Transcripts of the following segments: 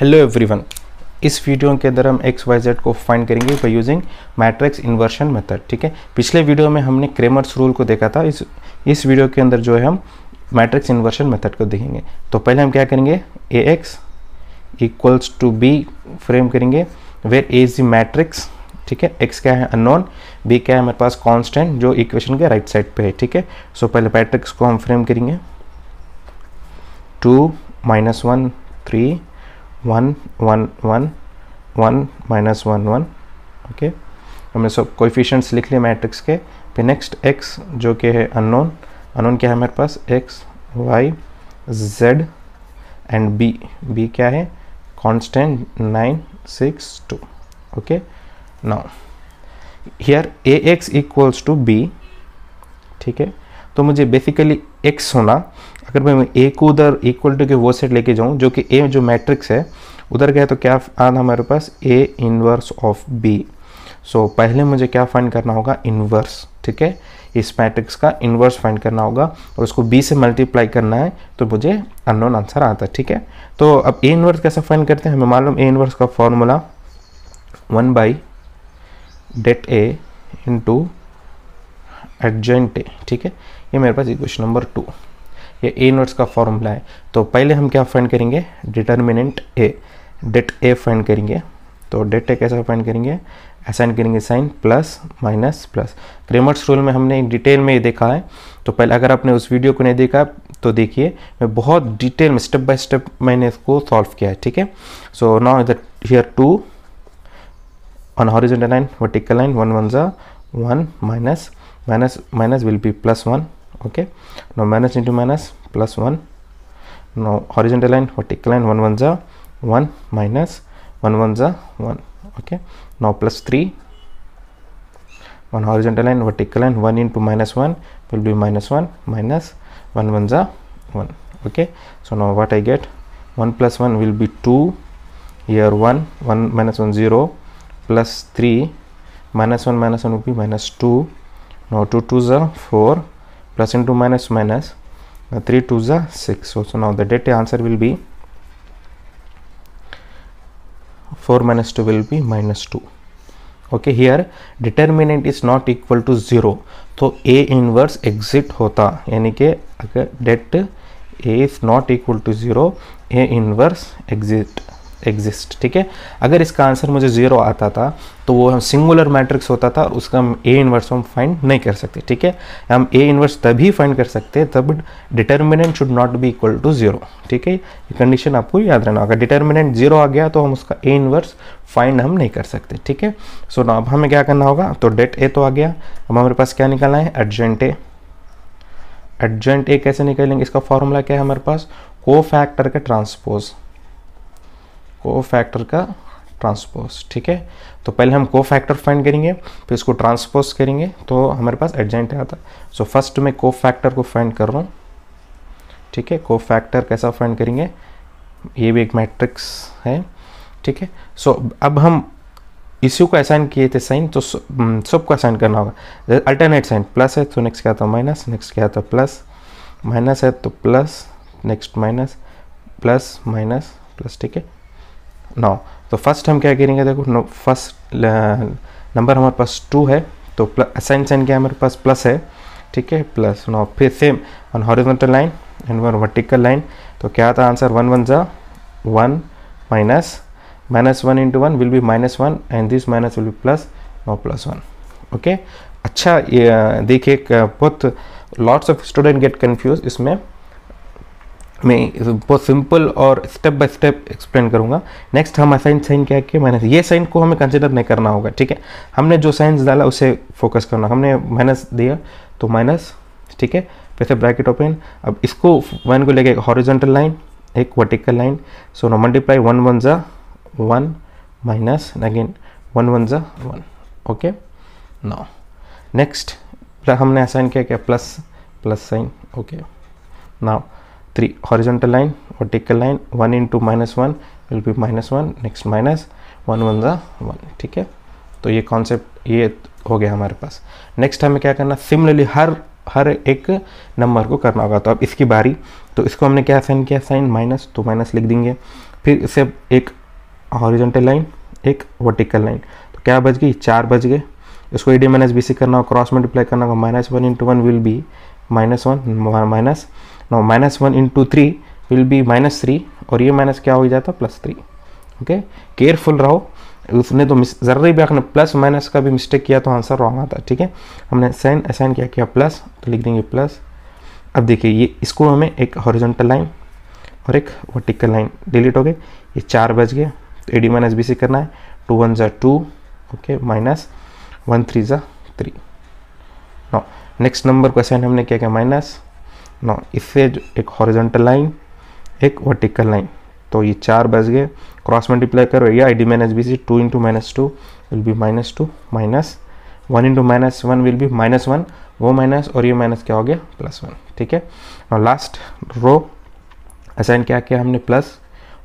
hello everyone इस video के अंदर हम एक्स वाई जेड को फाइंड करेंगे by using matrix inversion method ठीक है पिछले वीडियो में हमने क्रेमर्स रूल को देखा था इस इस वीडियो के अंदर जो है हम मैट्रिक्स इन्वर्शन मेथड को देखेंगे तो पहले हम क्या करेंगे A X equals to B frame करेंगे वेर ए इज मैट्रिक्स ठीक है एक्स क्या है अनोन बी क्या है हमारे पास कॉन्स्टेंट जो इक्वेशन के राइट साइड पर है ठीक है सो पहले मैट्रिक्स को हम फ्रेम करेंगे two minus one three one one one one minus one one okay हमने सब कोफिशेंट्स लिख लिए मैट्रिक्स के फिर नेक्स्ट एक्स जो कि है अननोन अननोन क्या है हमारे पास X Y Z and B B क्या है constant nine six two okay now here A X equals to B ठीक है तो मुझे बेसिकली एक्स होना अगर मैं ए को उधर इक्वल टू के वो सेट लेके जाऊँ जो कि ए जो मैट्रिक्स है उधर गया तो क्या आना हमारे पास A inverse of B so पहले मुझे क्या फाइंड करना होगा इनवर्स ठीक है इस मैट्रिक्स का इनवर्स फाइंड करना होगा और उसको बी से मल्टीप्लाई करना है तो मुझे अननोन आंसर आता है ठीक है तो अब ए इनवर्स कैसे फाइंड करते हैं हमें मालूम ए इनवर्स का formula one by det A into adjoint A ठीक है ये मेरे पास इक्वेशन नंबर टू ये ए नोट्स का फॉर्मूला है तो पहले हम क्या फाइंड करेंगे determinant A det A find करेंगे तो डेट ए कैसा फाइंड करेंगे असाइन करेंगे sign plus minus plus Cramer's rule में हमने डिटेल में ये देखा है तो पहले अगर आपने उस वीडियो को नहीं देखा तो देखिए मैं बहुत डिटेल में स्टेप बाय स्टेप मैंने इसको सॉल्व किया है ठीक है सो नाउ इधर here two on horizontal line vertical line one one ज़ा one minus minus minus will be plus one okay now minus into minus plus 1 now horizontal line vertical line 1 ones are 1 minus 1 are 1 okay now plus 3 one horizontal line vertical line 1 into minus 1 will be minus 1 minus 1 are 1 okay so now what i get 1 plus 1 will be 2 here 1 1 minus 1 0 plus 3 minus 1 minus 1 will be minus 2 now 2 are 4 plus into minus minus uh, 3 to the 6 so, so now the dead answer will be 4 minus 2 will be minus 2 okay here determinant is not equal to 0 तो a inverse exit होता यानी कि अगर debt a is not equal to 0 a inverse exit exist ठीक है अगर इसका answer मुझे जीरो आता था तो वो हम सिंगुलर मैट्रिक्स होता था और उसका हम ए इन्वर्स हम फाइंड नहीं कर सकते ठीक है हम ए इन्वर्स तभी फाइंड कर सकते हैं तब determinant should not be equal to zero ठीक है ये कंडीशन आपको याद रहना अगर डिटर्मिनेंट जीरो आ गया तो हम उसका ए इन्वर्स फाइंड हम नहीं कर सकते ठीक है सो ना अब हमें क्या करना होगा तो डेट ए तो आ गया अब हमारे पास क्या निकालना है अर्जेंट ए एडजेंट ए कैसे निकालेंगे इसका फॉर्मूला क्या है हमारे पास को फैक्टर का ट्रांसपोज को फैक्टर का ट्रांसपोज ठीक है तो पहले हम को फैक्टर फाइंड करेंगे फिर इसको ट्रांसपोज करेंगे तो हमारे पास एडजेंट आता सो फर्स्ट मैं को फैक्टर को फाइंड कर रहा हूँ ठीक है को फैक्टर कैसा फाइंड करेंगे ये भी एक मैट्रिक्स है ठीक है सो अब हम इसी को असाइन किए थे साइन तो हम्म, सबको असाइन करना होगा अल्टरनेट साइन प्लस है तो नेक्स्ट क्या था माइनस नेक्स्ट क्या था प्लस माइनस है तो plus next minus plus minus plus ठीक है नौ तो फर्स्ट हम क्या करेंगे देखो फर्स्ट नंबर हमारे पास टू है तो साइन साइन क्या हमारे पास प्लस है ठीक है प्लस नौ फिर same one horizontal line and one vertical line तो क्या था आंसर वन वन ज़ा one minus minus one into one will be minus one and this minus will be plus नौ प्लस वन ओके अच्छा ये देखिए बहुत lots of student get confuse इसमें मैं बहुत सिंपल और स्टेप बाय स्टेप एक्सप्लेन करूँगा नेक्स्ट हम असाइन साइन क्या किया माइनस ये साइन को हमें कंसिडर नहीं करना होगा ठीक है हमने जो साइंस डाला उसे फोकस करना हमने माइनस दिया तो माइनस ठीक है फिर से ब्रैकेट ओपन अब इसको वन को लेके हॉरिजेंटल लाइन एक vertical line so no multiply one one ज़ा one minus again one one ज़ा वन ओके नो नेक्स्ट हमने असाइन किया क्या plus plus sign okay now 3 horizontal line vertical line 1 into minus 1 will be minus 1 next minus 1 one ज़ा one ठीक है तो ये कॉन्सेप्ट ये हो गया हमारे पास नेक्स्ट हमें क्या करना सिमिलरली हर हर एक नंबर को करना होगा तो अब इसकी बारी तो इसको हमने क्या साइन किया साइन माइनस तो माइनस लिख देंगे फिर इसे एक हॉरिजेंटल लाइन एक वर्टिकल लाइन तो क्या बच गई चार बज गए इसको A D minus B C करना होगा क्रॉस मल्टीप्लाई करना होगा minus one into one will be minus one minus now minus one into three will be minus three और ये माइनस क्या हो जाता प्लस थ्री ओके केयरफुल रहो उसने तो ज़रूरी भी आपने प्लस माइनस का भी मिस्टेक किया तो आंसर रॉन्ग आता ठीक है हमने साइन असाइन क्या किया प्लस तो लिख देंगे प्लस अब देखिए ये इसको हमें एक हॉरिजॉन्टल लाइन और एक वर्टिकल लाइन डिलीट हो गए ये चार बज गए तो A D minus B C करना है टू वन ज़ा two okay minus one three ज़ा थ्री नेक्स्ट नंबर को असाइन हमने क्या किया माइनस नौ इससे एक हॉरिजेंटल लाइन एक वर्टिकल लाइन तो ये चार बज गए क्रॉस मल्टीप्लाई करो ये आई D minus B C two into minus two will be minus two minus one into minus one will be minus one वो माइनस और ये माइनस क्या हो गया प्लस वन ठीक है और लास्ट रो असाइन क्या किया हमने प्लस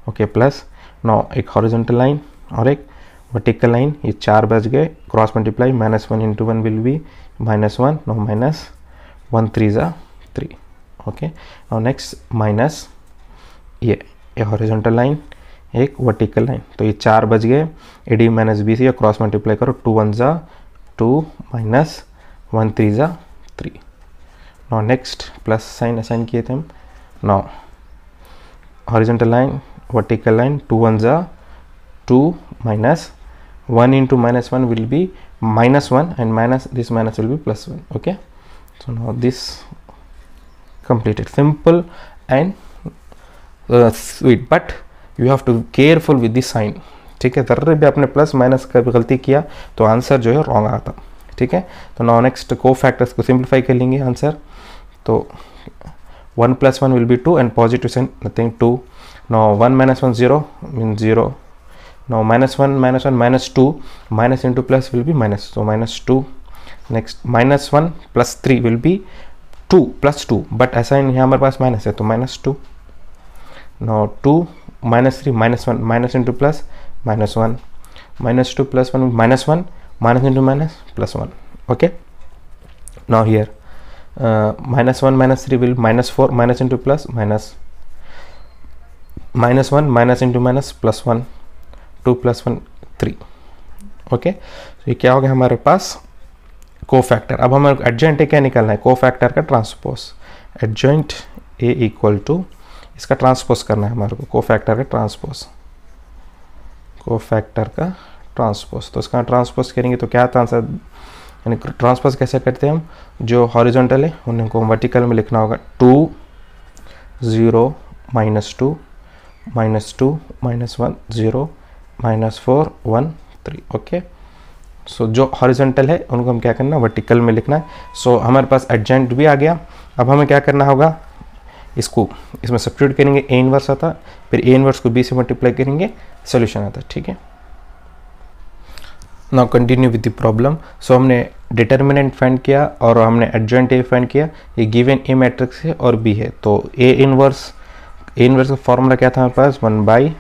ओके प्लस नौ एक हॉरिजेंटल लाइन और एक वर्टिकल लाइन ये चार बज गए cross multiply minus one into one will be minus one नौ माइनस वन थ्री ज़ा थ्री ओके और नेक्स्ट माइनस ये ये हॉरिजॉन्टल लाइन एक वर्टिकल लाइन तो ये चार बज गए A D minus B C या क्रॉस मल्टीप्लाई करो टू वन ज़ा टू माइनस वन थ्री ज़ा थ्री नौ नेक्स्ट प्लस साइन असाइन किए थे हम नौ horizontal line vertical line two one ज़ा two minus one into minus one will be minus one and minus this minus will be plus one okay so now this completed simple and uh, sweet but you have to careful with the sign ठीक है जर्र भी आपने plus minus का भी गलती किया तो answer जो है रॉन्ग आता ठीक है तो नाउ नेक्स्ट को फैक्टर्स को सिंप्लीफाई कर लेंगे आंसर तो one plus one will be two and positive सेन nothing two no one minus one zero mean zero no minus one minus one minus two minus into plus will be minus so minus two next minus one plus three will be two plus two but ऐसा ही है हमारे पास minus है तो minus two now to minus three minus one minus into plus minus one minus two plus one minus one minus into minus plus one okay no here minus one minus three will minus four minus into plus minus minus one minus into minus plus one two plus one three okay तो ये क्या हो गया हमारे पास को factor अब हमें adjoint A क्या निकालना है को फैक्टर का transpose adjoint A equal to इसका ट्रांसपोज करना है हमारे को को फैक्टर का ट्रांसपोज को फैक्टर का ट्रांसपोज तो इसका ट्रांसपोज करेंगे तो क्या आंसर यानी ट्रांसपोज कैसे करते हैं हम जो हॉरिजॉन्टल है उनको वर्टिकल में लिखना होगा two zero minus two minus two minus one zero minus four one three okay so so, जो हॉरिजेंटल है उनको हम क्या करना वर्टिकल में लिखना है सो so, हमारे पास एडजेंट भी आ गया अब हमें क्या करना होगा इसको इसमें सब्सिट्यूट करेंगे ए इनवर्स आता फिर ए इनवर्स को बी से मल्टीप्लाई करेंगे सोल्यूशन आता ठीक है now continue with the problem so हमने डिटर्मिनेंट फाइंड किया और हमने एडजेंट ए फाइंड किया ये गिवन ए मैट्रिक्स है और बी है तो ए इनवर्स ए इनवर्स का फॉर्मूला क्या था हमारे पास one by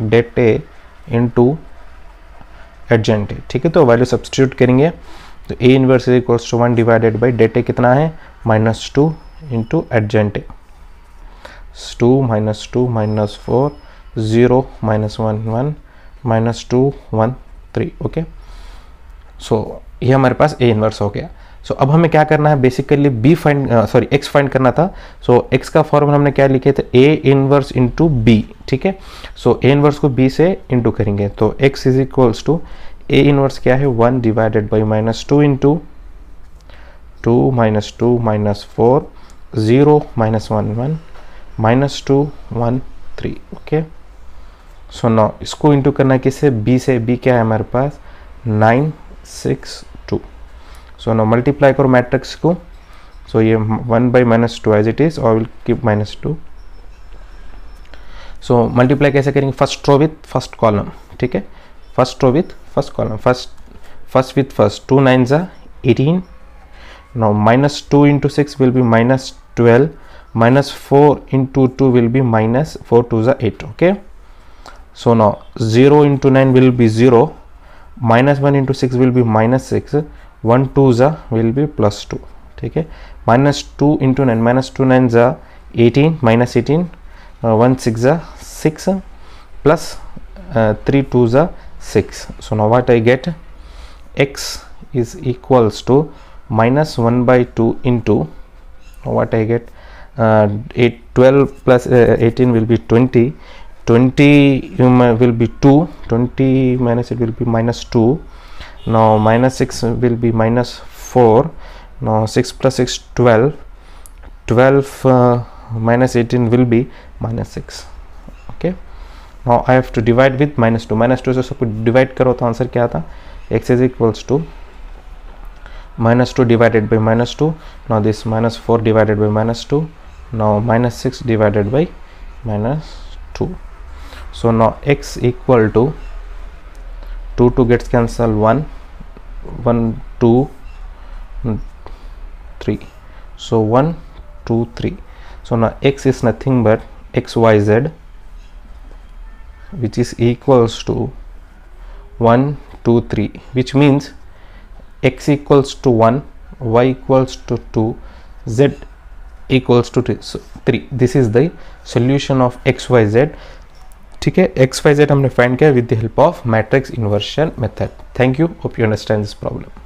det A into adjoint है ठीक है तो वैल्यू सब्सटीट्यूट करेंगे तो A inverse is equals to one divided by डेटे कितना है minus two into adjoint A two minus two minus four zero minus one one minus two one three okay so ये हमारे पास ए इनवर्स हो गया सो so, अब हमें क्या करना है basically B find sorry X find करना था सो so, एक्स का फॉर्मूला हमने क्या लिखे थे ए इनवर्स इंटू बी ठीक है सो ए इनवर्स को बी से इंटू करेंगे तो X is equals to A inverse क्या है one divided by minus two into two minus two minus four zero minus one one minus two one three okay so नौ इसको into करना किससे बी से बी क्या है हमारे पास नाइन सिक्स सो ना मल्टीप्लाई करो मैट्रिक्स को सो ये one by minus two as it is और will keep minus two so multiply कैसे करेंगे first row with first column ठीक है first row with first column first first with first two nine जा eighteen no minus two into six will be minus twelve minus four into two will be minus four two जा eight okay so no zero into nine will be zero minus one into six will be minus six 1 2 za will be plus 2 take a minus 2 into 9 minus 2 9 za 18 minus 18 uh, 1 6 za 6 uh, 3 2 za 6 so now what i get x is equals to minus 1 by 2 into what i get uh, 12 uh, 18 will be 20 20 um, will be 2 20 minus it will be minus 2 now minus 6 will be minus 4 now 6 plus 6 12 12 uh, minus 18 will be minus 6 okay now i have to divide with minus 2 minus 2 so सबको divide करो तो answer क्या आता x is equals to minus 2 divided by minus 2 now this minus 4 divided by minus 2 now minus 6 divided by minus 2 so now x equal to 2 2 gets cancelled 1 1 2 mm, 3 so 1 2 3 so now x is nothing but xyz which is equals to 1 2 3 which means x equals to 1 y equals to 2 z equals to 3 so 3 this is the solution of xyz ठीक है X Y Z हमने find किया with the help of matrix inversion method thank you hope you understand this problem